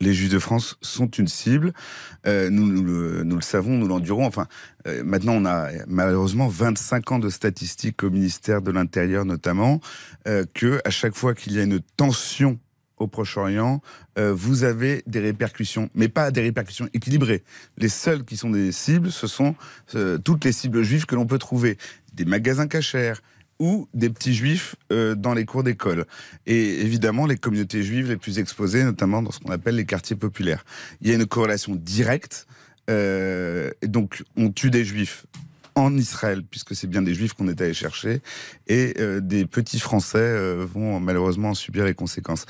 les Juifs de France sont une cible. Euh, nous, le, savons, nous l'endurons. Enfin, euh, maintenant, on a malheureusement 25 ans de statistiques au ministère de l'Intérieur, notamment, euh, que à chaque fois qu'il y a une tension au Proche-Orient, vous avez des répercussions, mais pas des répercussions équilibrées. Les seules qui sont des cibles, ce sont toutes les cibles juives que l'on peut trouver. Des magasins cachers, ou des petits juifs euh, dans les cours d'école. Et évidemment, les communautés juives les plus exposées, notamment dans ce qu'on appelle les quartiers populaires. Il y a une corrélation directe. Euh, donc, on tue des juifs en Israël, puisque c'est bien des juifs qu'on est allé chercher, et euh, des petits Français vont malheureusement subir les conséquences.